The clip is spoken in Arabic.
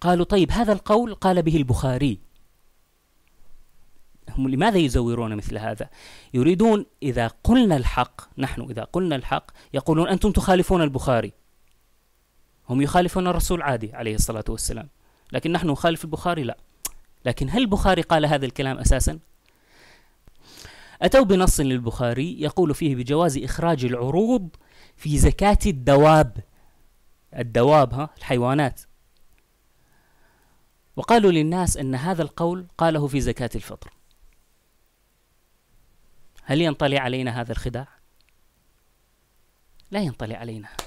قالوا طيب هذا القول قال به البخاري هم لماذا يزورون مثل هذا يريدون إذا قلنا الحق نحن إذا قلنا الحق يقولون أنتم تخالفون البخاري هم يخالفون الرسول عادي عليه الصلاة والسلام لكن نحن نخالف البخاري لا لكن هل البخاري قال هذا الكلام أساسا أتوا بنص للبخاري يقول فيه بجواز إخراج العروض في زكاة الدواب الدواب ها الحيوانات وقالوا للناس أن هذا القول قاله في زكاة الفطر هل ينطلي علينا هذا الخداع؟ لا ينطلي علينا